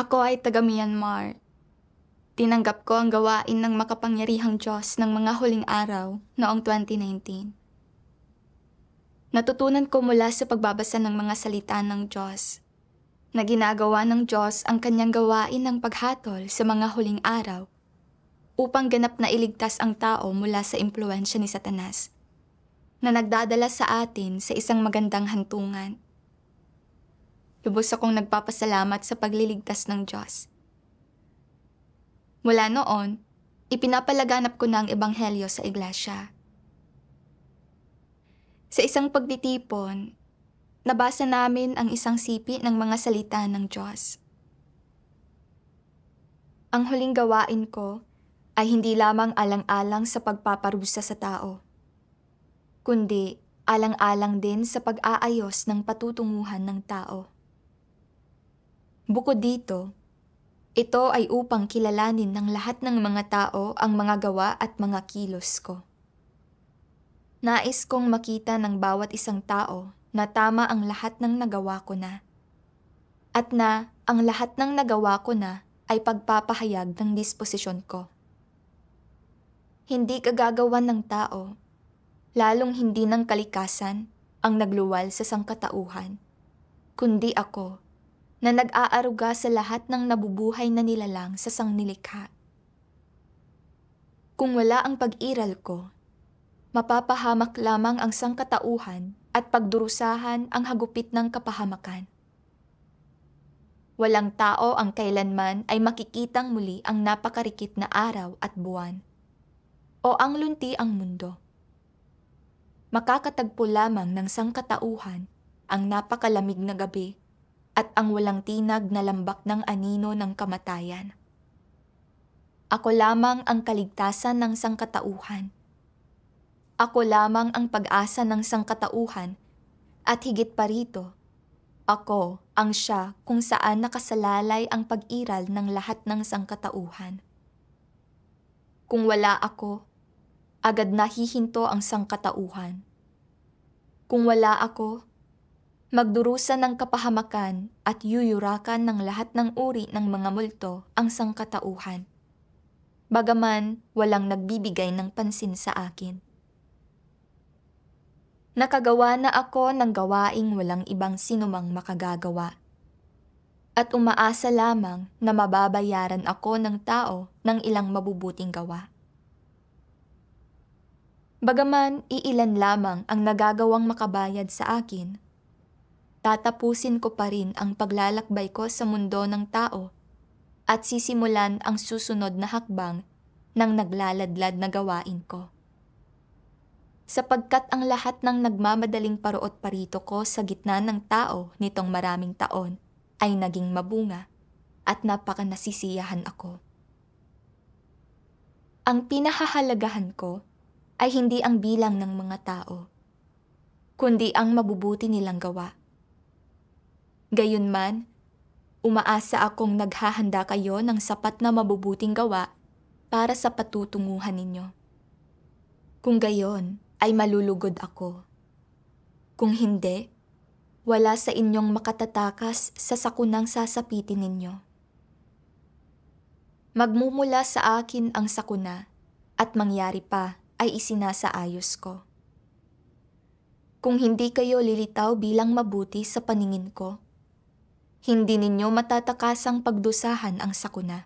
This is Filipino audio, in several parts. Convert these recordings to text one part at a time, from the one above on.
Ako ay taga Myanmar. Tinanggap ko ang gawain ng makapangyarihang Diyos ng mga huling araw noong 2019. Natutunan ko mula sa pagbabasa ng mga salita ng Diyos na ginagawa ng Diyos ang kanyang gawain ng paghatol sa mga huling araw upang ganap na iligtas ang tao mula sa impluensya ni Satanas na nagdadala sa atin sa isang magandang hantungan. Lubos akong nagpapasalamat sa pagliligtas ng Diyos. Mula noon, ipinapalaganap ko na ang ebanghelyo sa iglesia. Sa isang pagtitipon, nabasa namin ang isang sipi ng mga salita ng Diyos. Ang huling gawain ko ay hindi lamang alang-alang sa pagpaparusa sa tao, kundi alang-alang din sa pag-aayos ng patutunguhan ng tao. Bukod dito, ito ay upang kilalanin ng lahat ng mga tao ang mga gawa at mga kilos ko. Nais kong makita ng bawat isang tao na tama ang lahat ng nagawa ko na. At na ang lahat ng nagawa ko na ay pagpapahayag ng disposisyon ko. Hindi kagagawan ng tao, lalong hindi ng kalikasan, ang nagluwal sa sangkatauhan, kundi ako na nag-aaruga sa lahat ng nabubuhay na nilalang sa sangnilikha. Kung wala ang pag-iral ko, mapapahamak lamang ang sangkatauhan at pagdurusahan ang hagupit ng kapahamakan. Walang tao ang kailanman ay makikitang muli ang napakarikit na araw at buwan o ang lunti ang mundo. Makakatagpo lamang ng sangkatauhan ang napakalamig na gabi at ang walang tinag na lambak ng anino ng kamatayan. Ako lamang ang kaligtasan ng sangkatauhan. Ako lamang ang pag-asa ng sangkatauhan at higit pa rito, ako ang siya kung saan nakasalalay ang pag-iral ng lahat ng sangkatauhan. Kung wala ako, agad na hihinto ang sangkatauhan. Kung wala ako, magdurusa ng kapahamakan at yuyurakan ng lahat ng uri ng mga multo ang sangkatauhan. Bagaman walang nagbibigay ng pansin sa akin. Nakagawa na ako ng gawaing walang ibang sinumang makagagawa. At umaasa lamang na mababayaran ako ng tao ng ilang mabubuting gawa. Bagaman iilan lamang ang nagagawang makabayad sa akin tatapusin ko pa rin ang paglalakbay ko sa mundo ng tao at sisimulan ang susunod na hakbang ng naglaladlad na gawain ko. Sapagkat ang lahat ng nagmamadaling paruot parito ko sa gitna ng tao nitong maraming taon ay naging mabunga at napakanasisiyahan ako. Ang pinahahalagahan ko ay hindi ang bilang ng mga tao, kundi ang mabubuti nilang gawa Gayunman, umaasa akong naghahanda kayo ng sapat na mabubuting gawa para sa patutunguhan ninyo. Kung gayon, ay malulugod ako. Kung hindi, wala sa inyong makatatakas sa sakunang sasapitin ninyo. Magmumula sa akin ang sakuna at mangyari pa ay isinasaayos ko. Kung hindi kayo lilitaw bilang mabuti sa paningin ko, hindi ninyo matatakasang pagdusahan ang sakuna.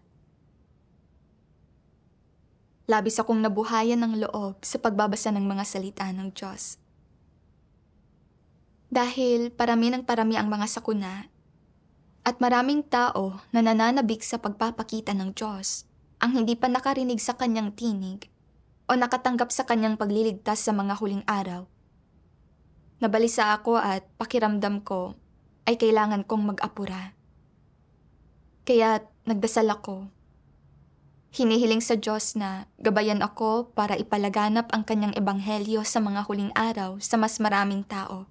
Labis akong nabuhayan ng loob sa pagbabasa ng mga salita ng Diyos. Dahil parami ng parami ang mga sakuna at maraming tao na nananabik sa pagpapakita ng Diyos ang hindi pa nakarinig sa kanyang tinig o nakatanggap sa kanyang pagliligtas sa mga huling araw. Nabalisa ako at pakiramdam ko ay kailangan kong mag-apura. Kaya nagdasal ako. Hinihiling sa Diyos na gabayan ako para ipalaganap ang kanyang ebanghelyo sa mga huling araw sa mas maraming tao.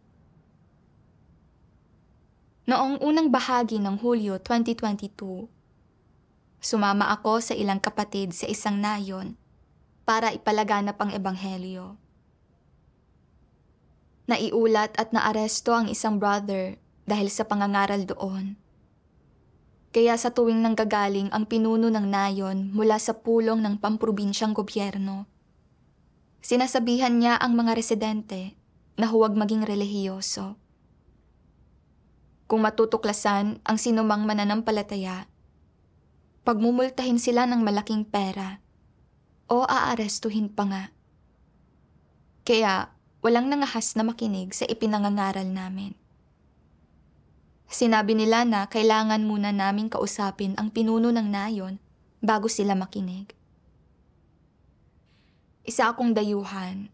Noong unang bahagi ng Hulyo 2022, sumama ako sa ilang kapatid sa isang nayon para ipalaganap ang ebanghelyo. Naiulat at naaresto ang isang brother dahil sa pangangaral doon. Kaya sa tuwing nanggagaling ang pinuno ng nayon mula sa pulong ng pamprobinsyang gobyerno, sinasabihan niya ang mga residente na huwag maging relihiyoso. Kung matutuklasan ang sinumang mananampalataya, pagmumultahin sila ng malaking pera o aarestuhin pa nga. Kaya walang nangahas na makinig sa ipinangangaral namin. Sinabi nila na kailangan muna naming kausapin ang pinuno ng nayon bago sila makinig. Isa akong dayuhan.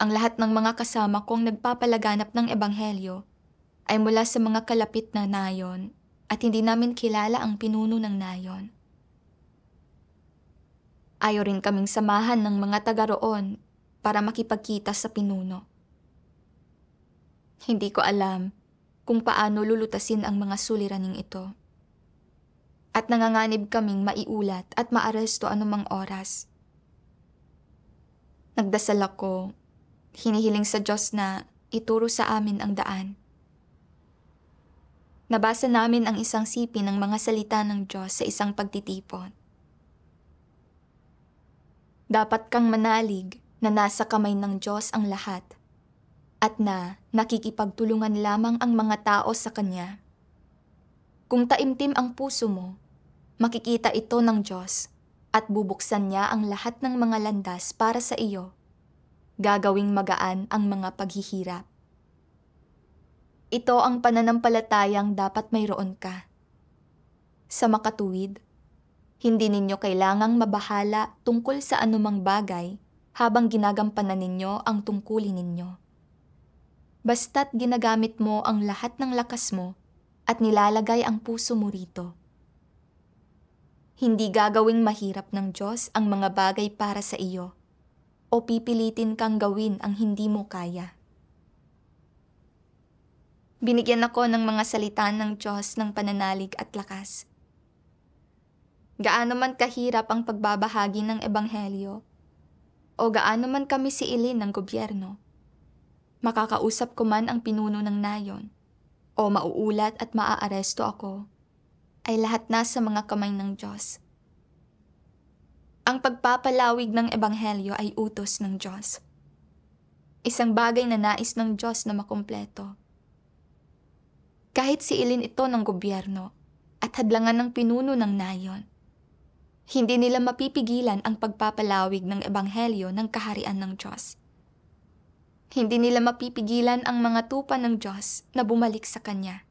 Ang lahat ng mga kasama kong nagpapalaganap ng ebanghelyo ay mula sa mga kalapit na nayon at hindi namin kilala ang pinuno ng nayon. Ayaw rin kaming samahan ng mga taga roon para makipagkita sa pinuno. Hindi ko alam kung paano lulutasin ang mga suliraning ito. At nanganganib kaming maiulat at maaresto anumang oras. Nagdasal ako, hinihiling sa Diyos na ituro sa amin ang daan. Nabasa namin ang isang sipi ng mga salita ng Diyos sa isang pagtitipon. Dapat kang manalig na nasa kamay ng Diyos ang lahat at na nakikipagtulungan lamang ang mga tao sa Kanya. Kung taimtim ang puso mo, makikita ito ng Diyos at bubuksan niya ang lahat ng mga landas para sa iyo. Gagawing magaan ang mga paghihirap. Ito ang pananampalatayang dapat mayroon ka. Sa makatuwid, hindi ninyo kailangang mabahala tungkol sa anumang bagay habang ginagampanan ninyo ang tungkulin ninyo basta't ginagamit mo ang lahat ng lakas mo at nilalagay ang puso mo rito. Hindi gagawing mahirap ng Diyos ang mga bagay para sa iyo o pipilitin kang gawin ang hindi mo kaya. Binigyan ako ng mga salita ng Diyos ng pananalig at lakas. Gaano man kahirap ang pagbabahagi ng Ebanghelyo, o gaano man kami siilin ng gobyerno, makakausap ko man ang pinuno ng nayon, o mauulat at maaaresto ako, ay lahat na sa mga kamay ng Diyos. Ang pagpapalawig ng Ebanghelyo ay utos ng Diyos. Isang bagay na nais ng Diyos na makumpleto. Kahit siilin ito ng gobyerno at hadlangan ng pinuno ng nayon, hindi nila mapipigilan ang pagpapalawig ng Ebanghelyo ng kaharian ng Diyos. Hindi nila mapipigilan ang mga tupa ng Diyos na bumalik sa Kanya.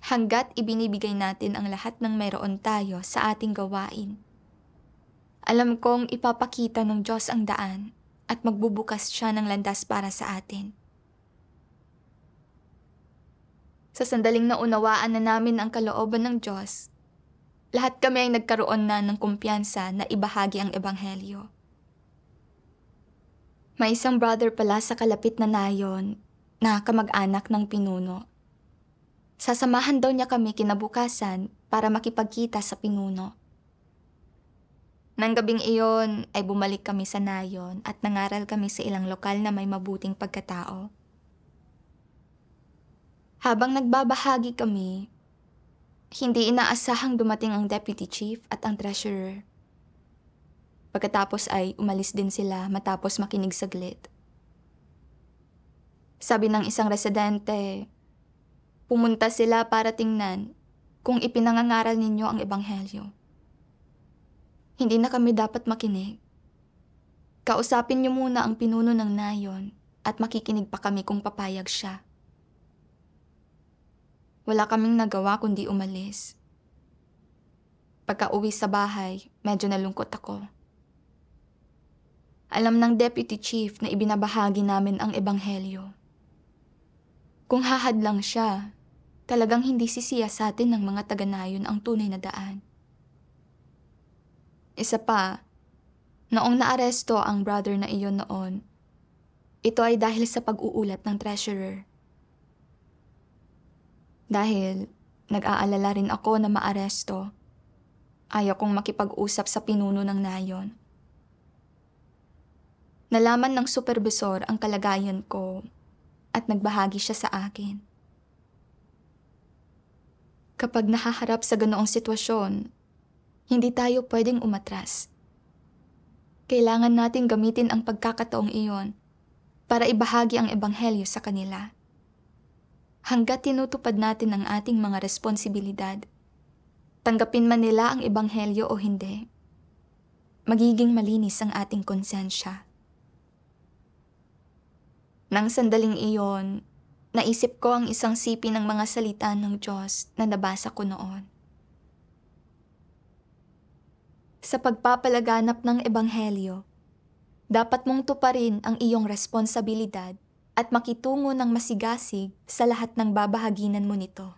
Hanggat ibinibigay natin ang lahat ng mayroon tayo sa ating gawain. Alam kong ipapakita ng Diyos ang daan at magbubukas siya ng landas para sa atin. Sa sandaling naunawaan na namin ang kalooban ng Diyos, lahat kami ay nagkaroon na ng kumpiyansa na ibahagi ang Ebanghelyo. May isang brother pala sa kalapit na nayon na kamag-anak ng pinuno. Sasamahan daw niya kami kinabukasan para makipagkita sa pinuno. Nang gabing iyon ay bumalik kami sa nayon at nangaral kami sa ilang lokal na may mabuting pagkatao. Habang nagbabahagi kami, hindi inaasahang dumating ang deputy chief at ang treasurer. Pagkatapos ay umalis din sila matapos makinig saglit. Sabi ng isang residente, pumunta sila para tingnan kung ipinangangaral ninyo ang ebanghelyo. Hindi na kami dapat makinig. Kausapin niyo muna ang pinuno ng nayon at makikinig pa kami kung papayag siya. Wala kaming nagawa kundi umalis. Pagka uwi sa bahay, medyo nalungkot ako. Alam ng Deputy Chief na ibinabahagi namin ang Ebanghelyo. Kung hahad lang siya, talagang hindi sisiya sa atin ng mga taganayon ang tunay na daan. Isa pa, noong naaresto ang brother na iyon noon, ito ay dahil sa pag-uulat ng treasurer. Dahil nag-aalala rin ako na maaresto, ayaw kong makipag-usap sa pinuno ng nayon. Nalaman ng supervisor ang kalagayan ko at nagbahagi siya sa akin. Kapag nahaharap sa ganoong sitwasyon, hindi tayo pwedeng umatras. Kailangan natin gamitin ang pagkakataong iyon para ibahagi ang ebanghelyo sa kanila. Hanggat tinutupad natin ang ating mga responsibilidad, tanggapin man nila ang ebanghelyo o hindi, magiging malinis ang ating konsensya. Nang sandaling iyon, naisip ko ang isang sipi ng mga salita ng Diyos na nabasa ko noon. Sa pagpapalaganap ng Ebanghelyo, dapat mong tuparin ang iyong responsibilidad at makitungo ng masigasig sa lahat ng babahaginan mo nito.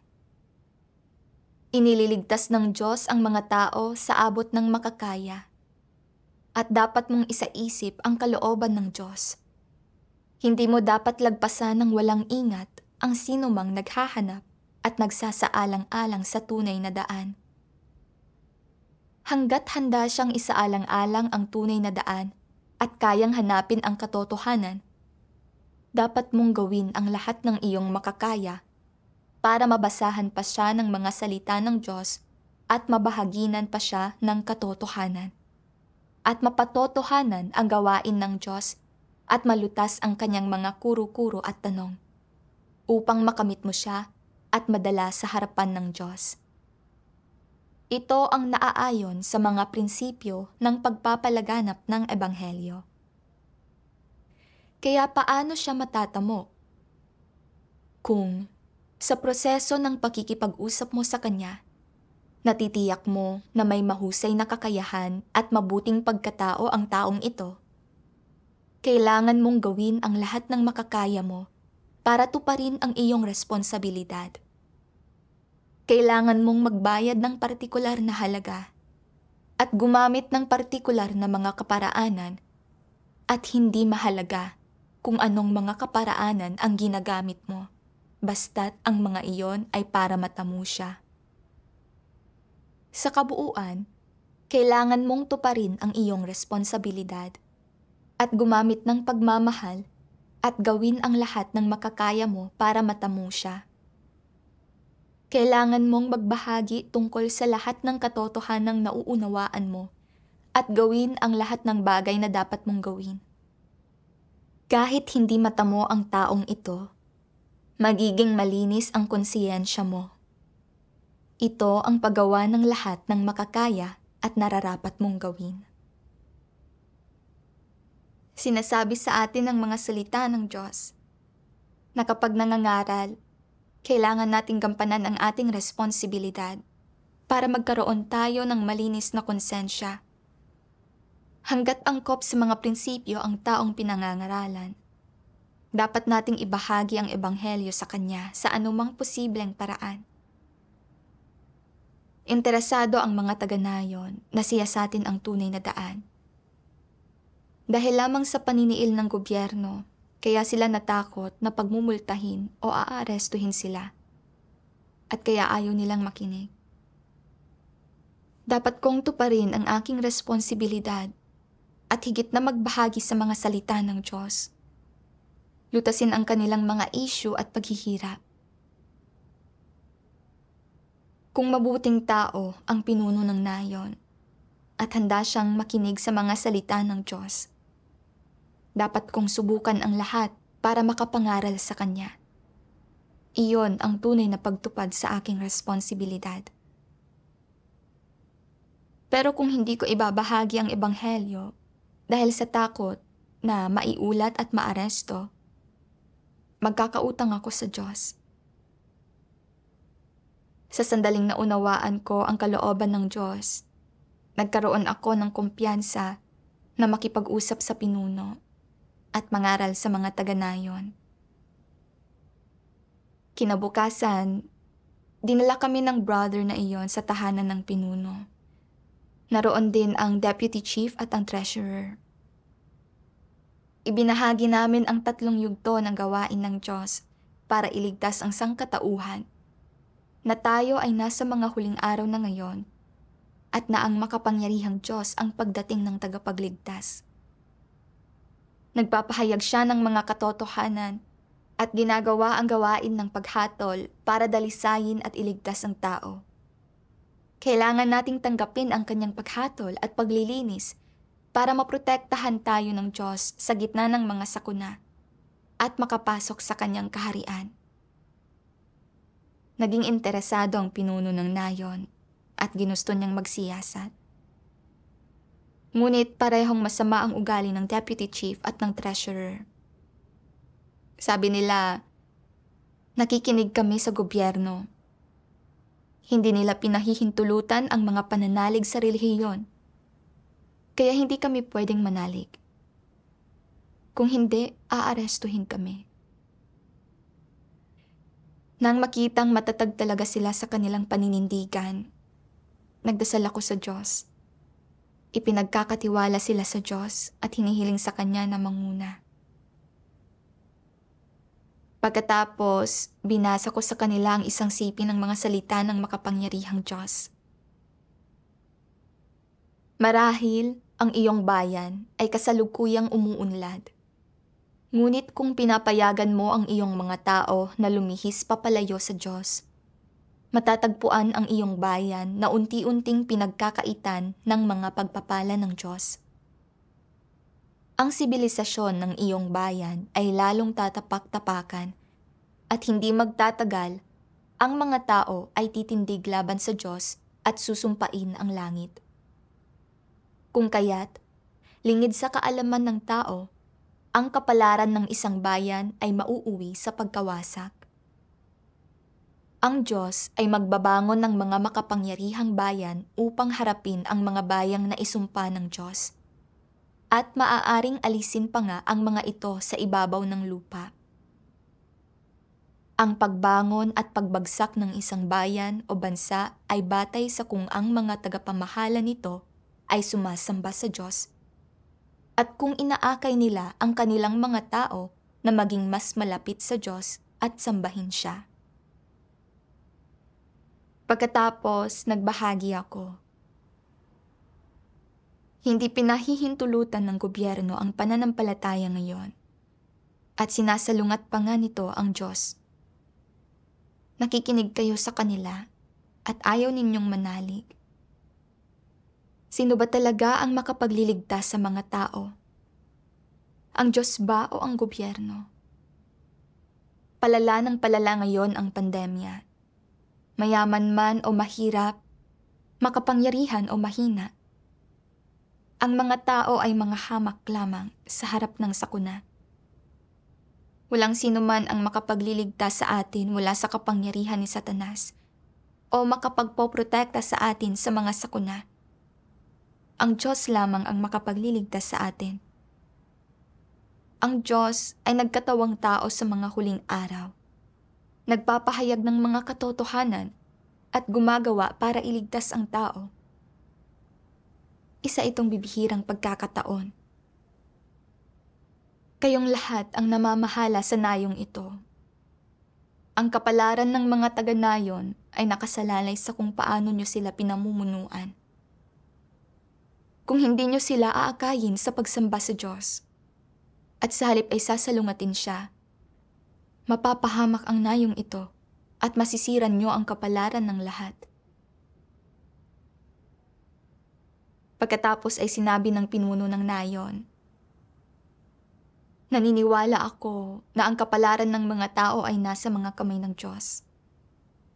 Inililigtas ng Diyos ang mga tao sa abot ng makakaya at dapat mong isaisip ang kalooban ng Diyos hindi mo dapat lagpasan ng walang ingat ang sino mang naghahanap at nagsasaalang-alang sa tunay na daan. Hanggat handa siyang isaalang-alang ang tunay na daan at kayang hanapin ang katotohanan, dapat mong gawin ang lahat ng iyong makakaya para mabasahan pa siya ng mga salita ng Diyos at mabahaginan pa siya ng katotohanan. At mapatotohanan ang gawain ng Diyos at malutas ang kanyang mga kuro-kuro at tanong upang makamit mo siya at madala sa harapan ng Diyos. Ito ang naaayon sa mga prinsipyo ng pagpapalaganap ng Ebanghelyo. Kaya paano siya matatamo? Kung sa proseso ng pakikipag-usap mo sa Kanya, natitiyak mo na may mahusay na kakayahan at mabuting pagkatao ang taong ito, kailangan mong gawin ang lahat ng makakaya mo para tuparin ang iyong responsibilidad. Kailangan mong magbayad ng partikular na halaga at gumamit ng partikular na mga kaparaanan at hindi mahalaga kung anong mga kaparaanan ang ginagamit mo basta't ang mga iyon ay para matamu siya. Sa kabuuan, kailangan mong tuparin ang iyong responsibilidad at gumamit ng pagmamahal at gawin ang lahat ng makakaya mo para matamo siya. Kailangan mong magbahagi tungkol sa lahat ng katotohanang nauunawaan mo at gawin ang lahat ng bagay na dapat mong gawin. Kahit hindi matamo ang taong ito, magiging malinis ang konsiyensya mo. Ito ang paggawa ng lahat ng makakaya at nararapat mong gawin. Sinasabi sa atin ng mga salita ng Diyos na kapag nangangaral, kailangan nating gampanan ang ating responsibilidad para magkaroon tayo ng malinis na konsensya. Hanggat angkop sa mga prinsipyo ang taong pinangangaralan, dapat nating ibahagi ang ebanghelyo sa kanya sa anumang posibleng paraan. Interesado ang mga taga-nayon na siyasatin ang tunay na daan dahil lamang sa paniniil ng gobyerno, kaya sila natakot na pagmumultahin o aarestuhin sila. At kaya ayaw nilang makinig. Dapat kong tuparin ang aking responsibilidad at higit na magbahagi sa mga salita ng Diyos. Lutasin ang kanilang mga isyu at paghihirap. Kung mabuting tao ang pinuno ng nayon at handa siyang makinig sa mga salita ng Diyos, dapat kong subukan ang lahat para makapangaral sa kanya. Iyon ang tunay na pagtupad sa aking responsibilidad. Pero kung hindi ko ibabahagi ang ebanghelyo dahil sa takot na maiulat at maaresto, magkakautang ako sa Diyos. Sa sandaling naunawaan ko ang kalooban ng Diyos, nagkaroon ako ng kumpiyansa na makipag-usap sa pinuno mangaral sa mga taga-nayon. Kinabukasan, dinala kami ng brother na iyon sa tahanan ng pinuno. Naroon din ang deputy chief at ang treasurer. Ibinahagi namin ang tatlong yugto ng gawain ng Diyos para iligtas ang sangkatauhan na tayo ay nasa mga huling araw na ngayon at na ang makapangyarihang Diyos ang pagdating ng tagapagligtas. Nagpapahayag siya ng mga katotohanan at ginagawa ang gawain ng paghatol para dalisayin at iligtas ang tao. Kailangan nating tanggapin ang kanyang paghatol at paglilinis para maprotektahan tayo ng Diyos sa gitna ng mga sakuna at makapasok sa kanyang kaharian. Naging interesado ang pinuno ng nayon at ginusto niyang magsiyasat. Ngunit parehong masama ang ugali ng deputy chief at ng treasurer. Sabi nila, nakikinig kami sa gobyerno. Hindi nila pinahihintulutan ang mga pananalig sa relihiyon. Kaya hindi kami pwedeng manalig. Kung hindi, aarestuhin kami. Nang makitang matatag talaga sila sa kanilang paninindigan, nagdasal ako sa Diyos Ipinagkakatiwala sila sa Diyos at hinihiling sa Kanya na manguna. Pagkatapos, binasa ko sa kanila ang isang sipi ng mga salita ng makapangyarihang Diyos. Marahil, ang iyong bayan ay kasalukuyang umuunlad. Ngunit kung pinapayagan mo ang iyong mga tao na lumihis papalayo sa Diyos, matatagpuan ang iyong bayan na unti-unting pinagkakaitan ng mga pagpapala ng Diyos. Ang sibilisasyon ng iyong bayan ay lalong tatapak-tapakan at hindi magtatagal, ang mga tao ay titindig laban sa Diyos at susumpain ang langit. Kung kaya't, lingid sa kaalaman ng tao, ang kapalaran ng isang bayan ay mauuwi sa pagkawasak ang Diyos ay magbabangon ng mga makapangyarihang bayan upang harapin ang mga bayang na isumpa ng Diyos. At maaaring alisin pa nga ang mga ito sa ibabaw ng lupa. Ang pagbangon at pagbagsak ng isang bayan o bansa ay batay sa kung ang mga tagapamahala nito ay sumasamba sa Diyos. At kung inaakay nila ang kanilang mga tao na maging mas malapit sa Diyos at sambahin siya. Pagkatapos, nagbahagi ako. Hindi pinahihintulutan ng gobyerno ang pananampalataya ngayon. At sinasalungat pa nga nito ang Diyos. Nakikinig kayo sa kanila at ayaw ninyong manalig. Sino ba talaga ang makapagliligtas sa mga tao? Ang Diyos ba o ang gobyerno? Palala ng palala ngayon ang pandemya mayaman man o mahirap, makapangyarihan o mahina. Ang mga tao ay mga hamak lamang sa harap ng sakuna. Walang sino man ang makapagliligtas sa atin mula sa kapangyarihan ni Satanas o makapagpoprotekta sa atin sa mga sakuna. Ang Diyos lamang ang makapagliligtas sa atin. Ang Diyos ay nagkatawang tao sa mga huling araw nagpapahayag ng mga katotohanan at gumagawa para iligtas ang tao. Isa itong bibihirang pagkakataon. Kayong lahat ang namamahala sa nayong ito. Ang kapalaran ng mga taga-nayon ay nakasalalay sa kung paano nyo sila pinamumunuan. Kung hindi nyo sila aakayin sa pagsamba sa Diyos, at sa halip ay sasalungatin siya mapapahamak ang nayong ito at masisiran nyo ang kapalaran ng lahat. Pagkatapos ay sinabi ng pinuno ng nayon, Naniniwala ako na ang kapalaran ng mga tao ay nasa mga kamay ng Diyos.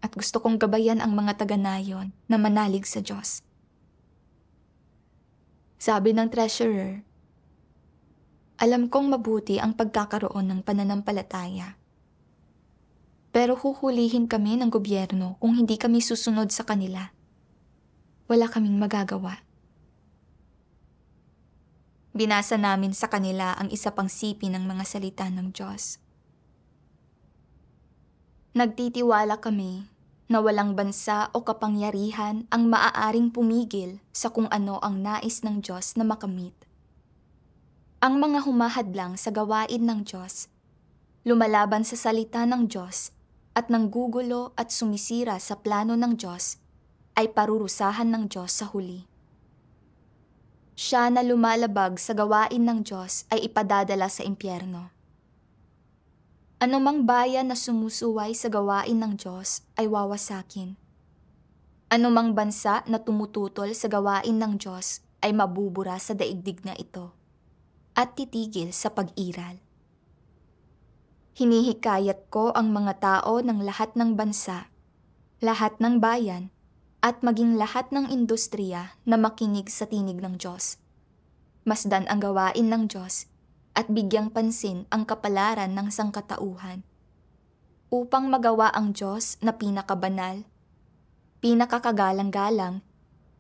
At gusto kong gabayan ang mga taga-nayon na manalig sa Diyos. Sabi ng treasurer, Alam kong mabuti ang pagkakaroon ng pananampalataya pero huhulihin kami ng gobyerno kung hindi kami susunod sa kanila. Wala kaming magagawa. Binasa namin sa kanila ang isa pang sipi ng mga salita ng Diyos. Nagtitiwala kami na walang bansa o kapangyarihan ang maaaring pumigil sa kung ano ang nais ng Diyos na makamit. Ang mga humahadlang sa gawain ng Diyos, lumalaban sa salita ng Diyos at nanggugulo at sumisira sa plano ng Diyos ay parurusahan ng Diyos sa huli. Siya na lumalabag sa gawain ng Diyos ay ipadadala sa impyerno. Anumang bayan na sumusuway sa gawain ng Diyos ay wawasakin. Anumang bansa na tumututol sa gawain ng Diyos ay mabubura sa daigdig na ito at titigil sa pag-iral. Hinihikayat ko ang mga tao ng lahat ng bansa, lahat ng bayan, at maging lahat ng industriya na makinig sa tinig ng Diyos. Masdan ang gawain ng Diyos at bigyang pansin ang kapalaran ng sangkatauhan. Upang magawa ang Diyos na pinakabanal, pinakakagalang-galang,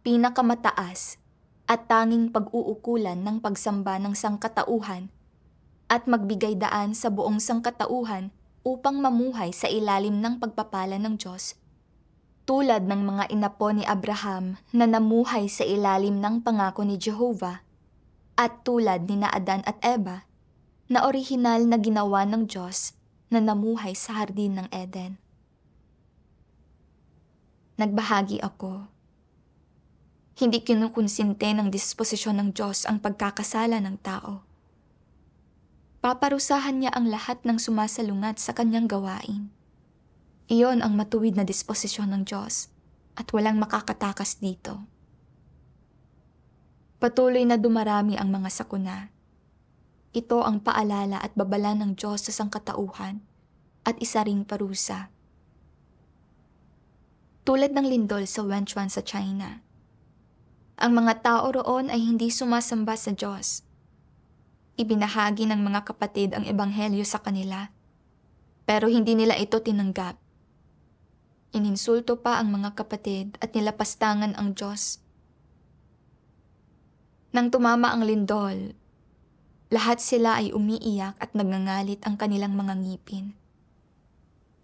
pinakamataas, at tanging pag-uukulan ng pagsamba ng sangkatauhan – at magbigay daan sa buong sangkatauhan upang mamuhay sa ilalim ng pagpapala ng Diyos. Tulad ng mga inapo ni Abraham na namuhay sa ilalim ng pangako ni Jehovah at tulad ni Naadan at Eva na orihinal na ginawa ng Diyos na namuhay sa hardin ng Eden. Nagbahagi ako. Hindi kinukonsinte ng disposisyon ng Diyos ang pagkakasala ng tao paparusahan niya ang lahat ng sumasalungat sa kanyang gawain. Iyon ang matuwid na disposisyon ng Diyos at walang makakatakas dito. Patuloy na dumarami ang mga sakuna. Ito ang paalala at babala ng Diyos sa sangkatauhan at isa ring parusa. Tulad ng lindol sa Wenchuan sa China, ang mga tao roon ay hindi sumasamba sa Diyos ibinahagi ng mga kapatid ang ebanghelyo sa kanila, pero hindi nila ito tinanggap. Ininsulto pa ang mga kapatid at nilapastangan ang Diyos. Nang tumama ang lindol, lahat sila ay umiiyak at nagngangalit ang kanilang mga ngipin.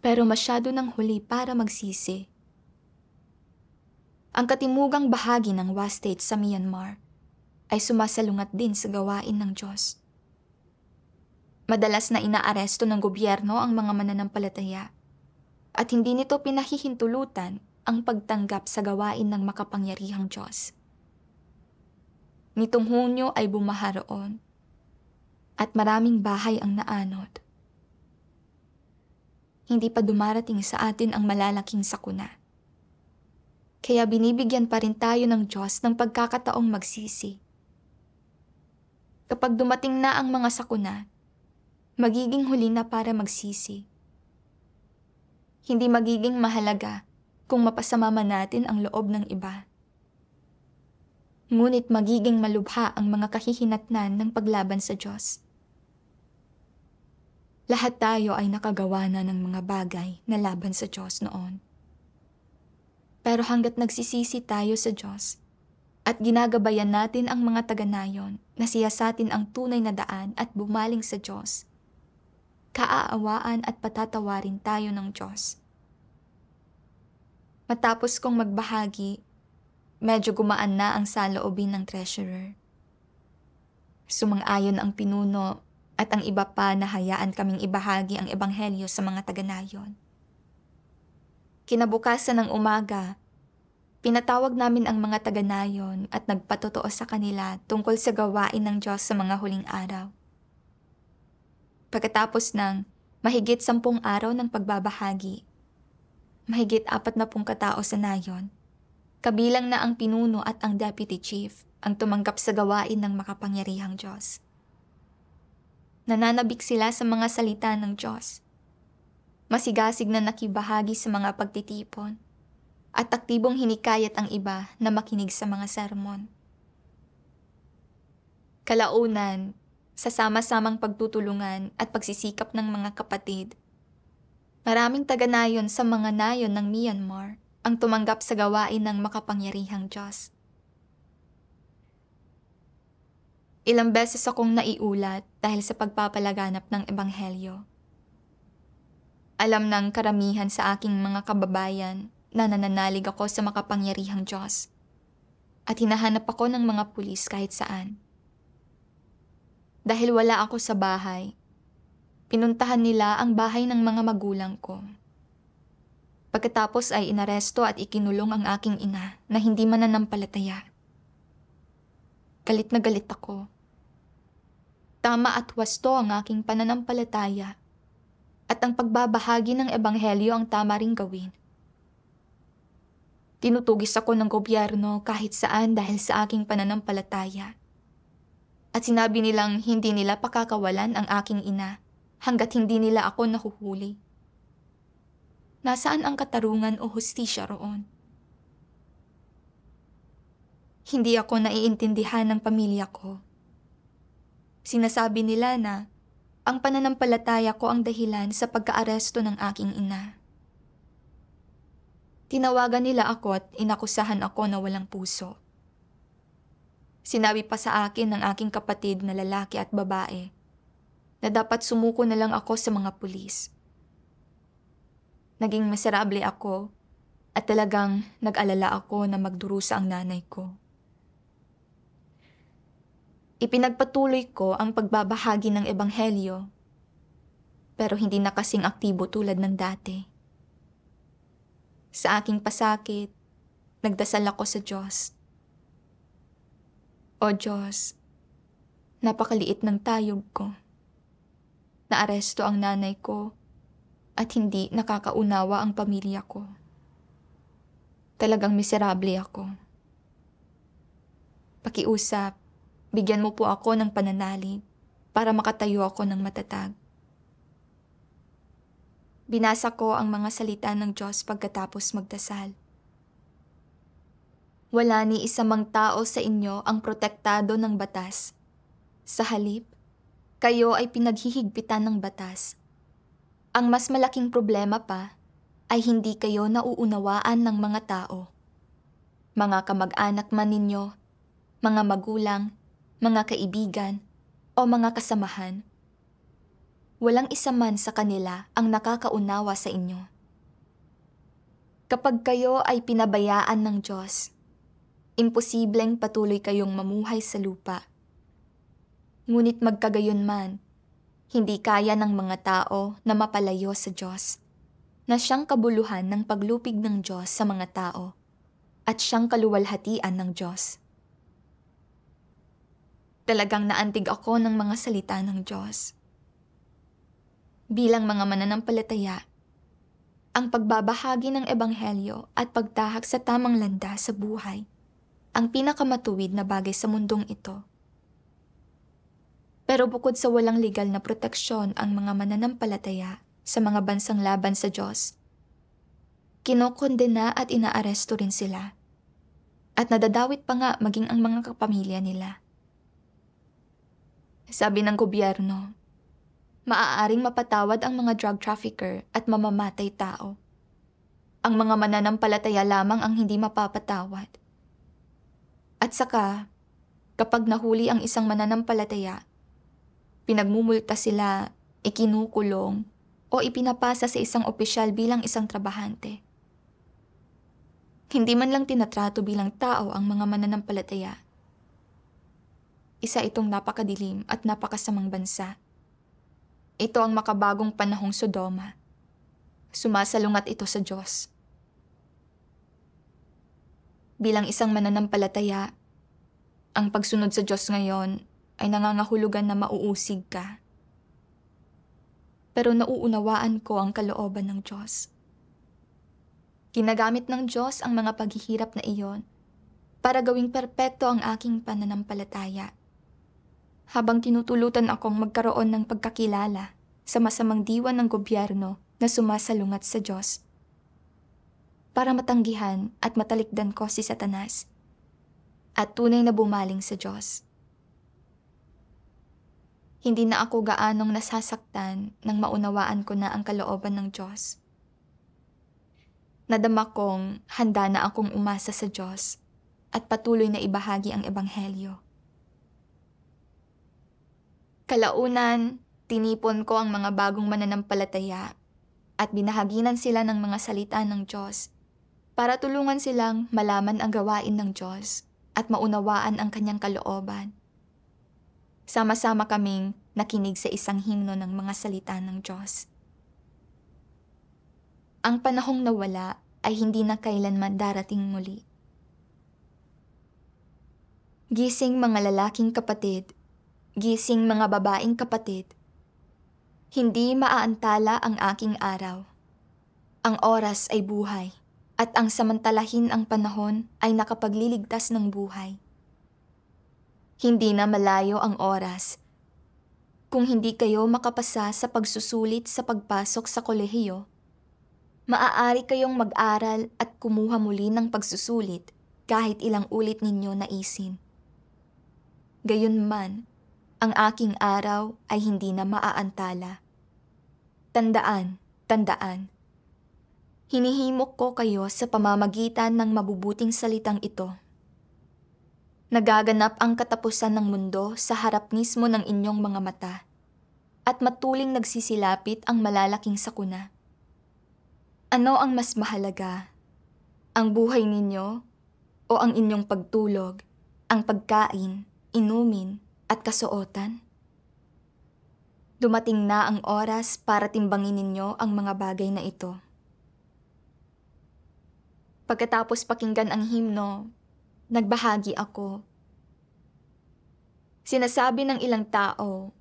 Pero masyado ng huli para magsisi. Ang katimugang bahagi ng Wastage sa Myanmar ay sumasalungat din sa gawain ng Diyos. Madalas na inaaresto ng gobyerno ang mga mananampalataya at hindi nito pinahihintulutan ang pagtanggap sa gawain ng makapangyarihang Diyos. Nitong Hunyo ay bumaharoon at maraming bahay ang naanod. Hindi pa dumarating sa atin ang malalaking sakuna. Kaya binibigyan pa rin tayo ng Diyos ng pagkakataong magsisi. Kapag dumating na ang mga sakuna, magiging huli na para magsisi. Hindi magiging mahalaga kung mapasama man natin ang loob ng iba. Ngunit magiging malubha ang mga kahihinatnan ng paglaban sa Diyos. Lahat tayo ay nakagawa na ng mga bagay na laban sa Diyos noon. Pero hanggat nagsisisi tayo sa Diyos, at ginagabayan natin ang mga taganayon na siyasatin ang tunay na daan at bumaling sa Diyos, kaaawaan at patatawarin tayo ng Diyos. Matapos kong magbahagi, medyo gumaan na ang saloobin ng treasurer. Sumang-ayon ang pinuno at ang iba pa na hayaan kaming ibahagi ang ebanghelyo sa mga taganayon. Kinabukasan ng umaga, pinatawag namin ang mga taganayon at nagpatotoo sa kanila tungkol sa gawain ng Diyos sa mga huling araw. Pagkatapos ng mahigit sampung araw ng pagbabahagi, mahigit apat na pung katao sa nayon, kabilang na ang pinuno at ang deputy chief ang tumanggap sa gawain ng makapangyarihang Diyos. Nananabik sila sa mga salita ng Diyos. Masigasig na nakibahagi sa mga pagtitipon at aktibong hinikayat ang iba na makinig sa mga sermon. Kalaunan, sa sama-samang pagtutulungan at pagsisikap ng mga kapatid. Maraming taga-nayon sa mga nayon ng Myanmar ang tumanggap sa gawain ng makapangyarihang Diyos. Ilang beses akong naiulat dahil sa pagpapalaganap ng Ebanghelyo. Alam ng karamihan sa aking mga kababayan na nananalig ako sa makapangyarihang Diyos. At hinahanap ako ng mga pulis kahit saan dahil wala ako sa bahay. Pinuntahan nila ang bahay ng mga magulang ko. Pagkatapos ay inaresto at ikinulong ang aking ina na hindi mananampalataya. Galit na galit ako. Tama at wasto ang aking pananampalataya at ang pagbabahagi ng ebanghelyo ang tama ring gawin. Tinutugis ako ng gobyerno kahit saan dahil sa aking pananampalataya at sinabi nilang hindi nila pakakawalan ang aking ina hanggat hindi nila ako nahuhuli. Nasaan ang katarungan o hustisya roon? Hindi ako naiintindihan ng pamilya ko. Sinasabi nila na ang pananampalataya ko ang dahilan sa pagkaaresto ng aking ina. Tinawagan nila ako at inakusahan ako na walang puso. Sinabi pa sa akin ng aking kapatid na lalaki at babae na dapat sumuko na lang ako sa mga pulis. Naging miserable ako at talagang nag-alala ako na magdurusa ang nanay ko. Ipinagpatuloy ko ang pagbabahagi ng ebanghelyo pero hindi na kasing aktibo tulad ng dati. Sa aking pasakit, nagdasal ako sa Diyos o Diyos, napakaliit ng tayog ko. Naaresto ang nanay ko at hindi nakakaunawa ang pamilya ko. Talagang miserable ako. Pakiusap, bigyan mo po ako ng pananalig para makatayo ako ng matatag. Binasa ko ang mga salita ng Diyos pagkatapos magdasal. Wala ni isamang tao sa inyo ang protektado ng batas. Sa halip, kayo ay pinaghihigpitan ng batas. Ang mas malaking problema pa ay hindi kayo nauunawaan ng mga tao. Mga kamag-anak man ninyo, mga magulang, mga kaibigan, o mga kasamahan. Walang isa man sa kanila ang nakakaunawa sa inyo. Kapag kayo ay pinabayaan ng Diyos, imposibleng patuloy kayong mamuhay sa lupa. Ngunit magkagayon man, hindi kaya ng mga tao na mapalayo sa Diyos, na siyang kabuluhan ng paglupig ng Diyos sa mga tao, at siyang kaluwalhatian ng Diyos. Talagang naantig ako ng mga salita ng Diyos. Bilang mga mananampalataya, ang pagbabahagi ng ebanghelyo at pagtahak sa tamang landas sa buhay ang pinakamatuwid na bagay sa mundong ito. Pero bukod sa walang legal na proteksyon ang mga mananampalataya sa mga bansang laban sa Diyos, kinokondena at inaaresto rin sila. At nadadawit pa nga maging ang mga kapamilya nila. Sabi ng gobyerno, maaaring mapatawad ang mga drug trafficker at mamamatay tao. Ang mga mananampalataya lamang ang hindi mapapatawad. At saka, kapag nahuli ang isang mananampalataya, pinagmumulta sila, ikinukulong, o ipinapasa sa isang opisyal bilang isang trabahante. Hindi man lang tinatrato bilang tao ang mga mananampalataya. Isa itong napakadilim at napakasamang bansa. Ito ang makabagong panahong Sodoma. Sumasalungat ito sa Diyos. Bilang isang mananampalataya, ang pagsunod sa Diyos ngayon ay nangangahulugan na mauusig ka. Pero nauunawaan ko ang kalooban ng Diyos. Ginagamit ng Diyos ang mga paghihirap na iyon para gawing perpekto ang aking pananampalataya. Habang tinutulutan akong magkaroon ng pagkakilala sa masamang diwa ng gobyerno na sumasalungat sa Diyos para matanggihan at matalikdan ko si Satanas at tunay na bumaling sa Diyos. Hindi na ako gaanong nasasaktan nang maunawaan ko na ang kalooban ng Diyos. Nadama kong handa na akong umasa sa Diyos at patuloy na ibahagi ang Ebanghelyo. Kalaunan, tinipon ko ang mga bagong mananampalataya at binahaginan sila ng mga salita ng Diyos para tulungan silang malaman ang gawain ng Diyos at maunawaan ang kanyang kalooban. Sama-sama kaming nakinig sa isang himno ng mga salita ng Diyos. Ang panahong nawala ay hindi na kailanman darating muli. Gising mga lalaking kapatid, gising mga babaeng kapatid, hindi maaantala ang aking araw. Ang oras ay buhay at ang samantalahin ang panahon ay nakapagliligtas ng buhay. Hindi na malayo ang oras. Kung hindi kayo makapasa sa pagsusulit sa pagpasok sa kolehiyo, maaari kayong mag-aral at kumuha muli ng pagsusulit kahit ilang ulit ninyo naisin. Gayunman, ang aking araw ay hindi na maaantala. Tandaan, tandaan, Hinihimok ko kayo sa pamamagitan ng mabubuting salitang ito. Nagaganap ang katapusan ng mundo sa harap mismo ng inyong mga mata at matuling nagsisilapit ang malalaking sakuna. Ano ang mas mahalaga? Ang buhay ninyo o ang inyong pagtulog, ang pagkain, inumin at kasuotan? Dumating na ang oras para timbangin ninyo ang mga bagay na ito. Pagkatapos pakinggan ang himno, nagbahagi ako. Sinasabi ng ilang tao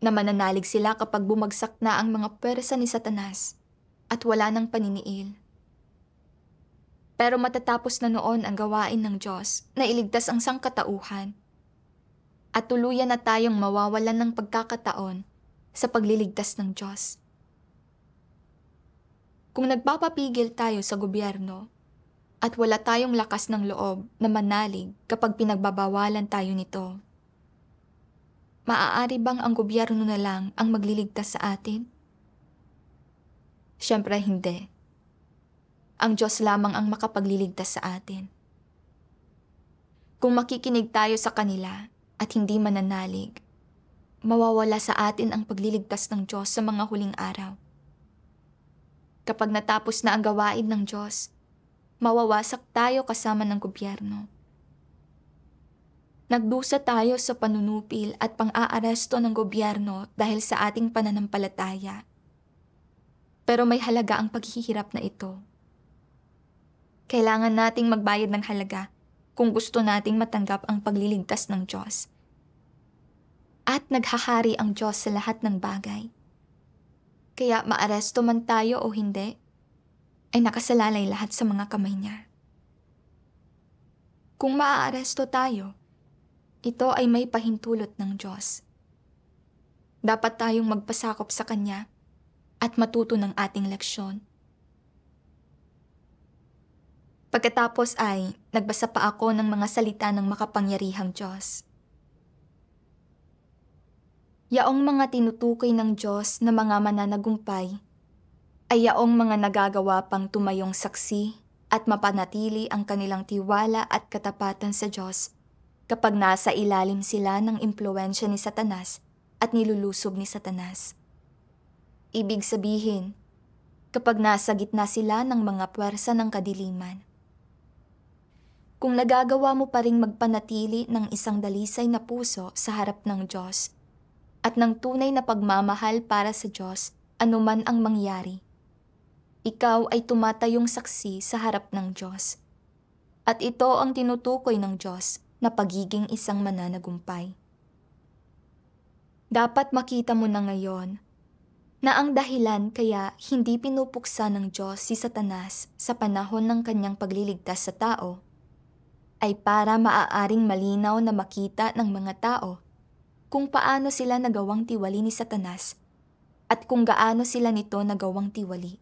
na mananalig sila kapag bumagsak na ang mga pwersa ni Satanas at wala ng paniniil. Pero matatapos na noon ang gawain ng Diyos na iligtas ang sangkatauhan at tuluyan na tayong mawawalan ng pagkakataon sa pagliligtas ng Diyos. Kung nagpapapigil tayo sa gobyerno, at wala tayong lakas ng loob na manalig kapag pinagbabawalan tayo nito. Maaari bang ang gobyerno na lang ang magliligtas sa atin? Siyempre hindi. Ang Diyos lamang ang makapagliligtas sa atin. Kung makikinig tayo sa kanila at hindi mananalig, mawawala sa atin ang pagliligtas ng Diyos sa mga huling araw. Kapag natapos na ang gawain ng Diyos, mawawasak tayo kasama ng gobyerno. Nagdusa tayo sa panunupil at pang-aaresto ng gobyerno dahil sa ating pananampalataya. Pero may halaga ang paghihirap na ito. Kailangan nating magbayad ng halaga kung gusto nating matanggap ang pagliligtas ng Diyos. At naghahari ang Diyos sa lahat ng bagay. Kaya maaresto man tayo o hindi, ay nakasalalay lahat sa mga kamay niya. Kung maaaresto tayo, ito ay may pahintulot ng Diyos. Dapat tayong magpasakop sa Kanya at matuto ng ating leksyon. Pagkatapos ay nagbasa pa ako ng mga salita ng makapangyarihang Diyos. Yaong mga tinutukoy ng Diyos na mga mananagumpay ay yaong mga nagagawa pang tumayong saksi at mapanatili ang kanilang tiwala at katapatan sa Diyos kapag nasa ilalim sila ng impluensya ni Satanas at nilulusob ni Satanas. Ibig sabihin, kapag nasa gitna sila ng mga puwersa ng kadiliman. Kung nagagawa mo pa ring magpanatili ng isang dalisay na puso sa harap ng Diyos at ng tunay na pagmamahal para sa Diyos, anuman ang mangyari – ikaw ay tumatayong saksi sa harap ng Diyos. At ito ang tinutukoy ng Diyos na pagiging isang mananagumpay. Dapat makita mo na ngayon na ang dahilan kaya hindi pinupuksa ng Diyos si Satanas sa panahon ng kanyang pagliligtas sa tao ay para maaaring malinaw na makita ng mga tao kung paano sila nagawang tiwali ni Satanas at kung gaano sila nito nagawang tiwali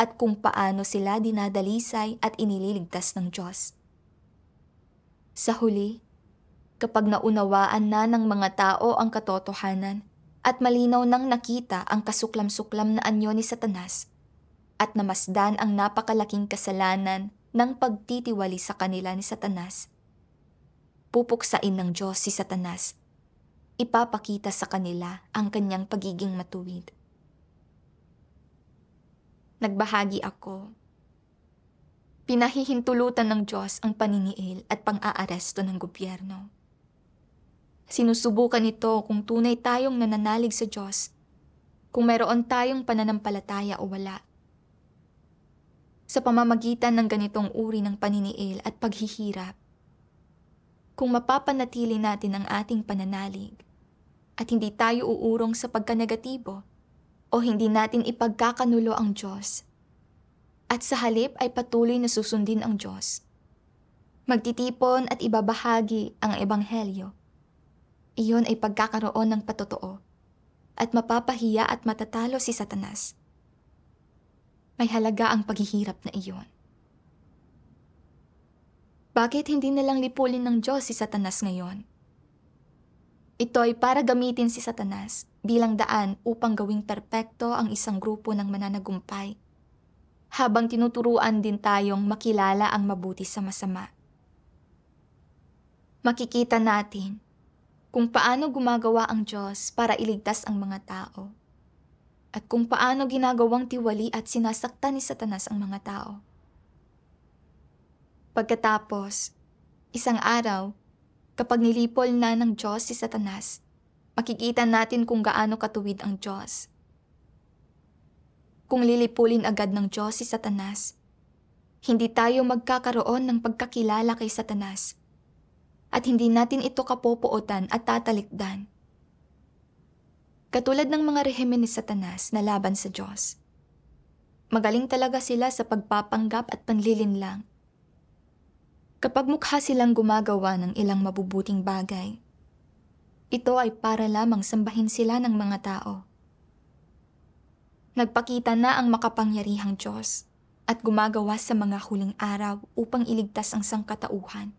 at kung paano sila dinadalisay at inililigtas ng Diyos. Sa huli, kapag naunawaan na ng mga tao ang katotohanan at malinaw nang nakita ang kasuklam-suklam na anyo ni Satanas at namasdan ang napakalaking kasalanan ng pagtitiwali sa kanila ni Satanas, pupuksain ng Diyos si Satanas. Ipapakita sa kanila ang kanyang pagiging matuwid nagbahagi ako. Pinahihintulutan ng Diyos ang paniniil at pang-aaresto ng gobyerno. Sinusubukan ito kung tunay tayong nananalig sa Diyos, kung meron tayong pananampalataya o wala. Sa pamamagitan ng ganitong uri ng paniniil at paghihirap, kung mapapanatili natin ang ating pananalig at hindi tayo uurong sa pagkanegatibo, o hindi natin ipagkakanulo ang Diyos. At sa halip ay patuloy na susundin ang Diyos. Magtitipon at ibabahagi ang Ebanghelyo. Iyon ay pagkakaroon ng patotoo at mapapahiya at matatalo si Satanas. May halaga ang paghihirap na iyon. Bakit hindi nalang lipulin ng Diyos si Satanas ngayon? Ito ay para gamitin si Satanas bilang daan upang gawing perpekto ang isang grupo ng mananagumpay. Habang tinuturuan din tayong makilala ang mabuti sa masama. Makikita natin kung paano gumagawa ang Diyos para iligtas ang mga tao at kung paano ginagawang tiwali at sinasaktan ni Satanas ang mga tao. Pagkatapos, isang araw, kapag nilipol na ng Diyos si Satanas, makikita natin kung gaano katuwid ang Diyos. Kung lilipulin agad ng Diyos si Satanas, hindi tayo magkakaroon ng pagkakilala kay Satanas at hindi natin ito kapopuotan at tatalikdan. Katulad ng mga rehimen ni Satanas na laban sa Diyos. Magaling talaga sila sa pagpapanggap at panlilinlang. Kapag mukha silang gumagawa ng ilang mabubuting bagay, ito ay para lamang sambahin sila ng mga tao. Nagpakita na ang makapangyarihang Diyos at gumagawa sa mga huling araw upang iligtas ang sangkatauhan.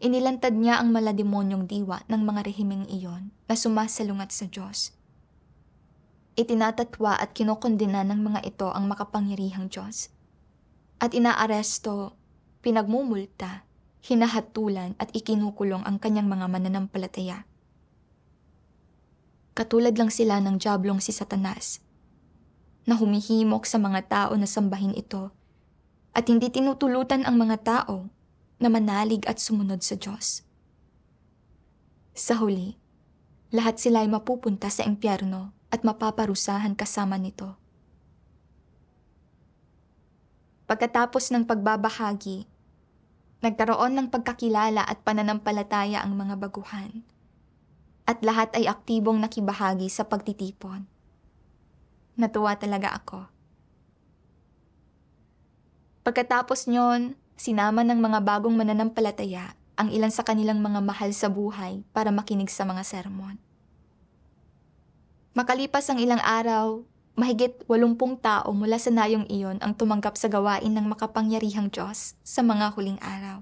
Inilantad niya ang malademonyong diwa ng mga rehimeng iyon na sumasalungat sa Diyos. Itinatatwa at kinokondena ng mga ito ang makapangyarihang Diyos at inaaresto, pinagmumulta, hinahatulan at ikinukulong ang kanyang mga mananampalataya. Katulad lang sila ng jablong si Satanas na humihimok sa mga tao na sambahin ito at hindi tinutulutan ang mga tao na manalig at sumunod sa Diyos. Sa huli, lahat sila ay mapupunta sa impyerno at mapaparusahan kasama nito. Pagkatapos ng pagbabahagi Nagkaroon ng pagkakilala at pananampalataya ang mga baguhan. At lahat ay aktibong nakibahagi sa pagtitipon. Natuwa talaga ako. Pagkatapos nyon, sinama ng mga bagong mananampalataya ang ilan sa kanilang mga mahal sa buhay para makinig sa mga sermon. Makalipas ang ilang araw, Mahigit 80 tao mula sa nayong iyon ang tumanggap sa gawain ng makapangyarihang Diyos sa mga huling araw.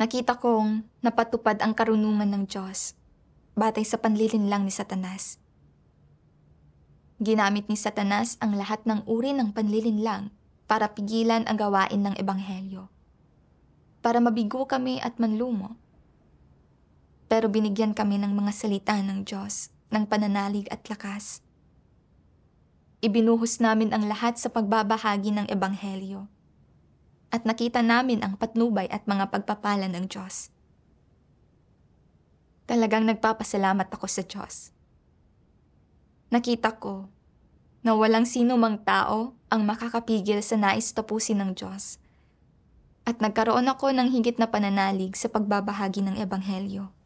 Nakita kong napatupad ang karunungan ng Diyos batay sa panlilinlang ni Satanas. Ginamit ni Satanas ang lahat ng uri ng panlilinlang para pigilan ang gawain ng Ebanghelyo. Para mabigo kami at manlumo. Pero binigyan kami ng mga salita ng Diyos ng pananalig at lakas Ibinuhos namin ang lahat sa pagbabahagi ng Ebanghelyo. At nakita namin ang patnubay at mga pagpapala ng Diyos. Talagang nagpapasalamat ako sa Diyos. Nakita ko na walang sino mang tao ang makakapigil sa nais tapusin ng Diyos. At nagkaroon ako ng higit na pananalig sa pagbabahagi ng Ebanghelyo.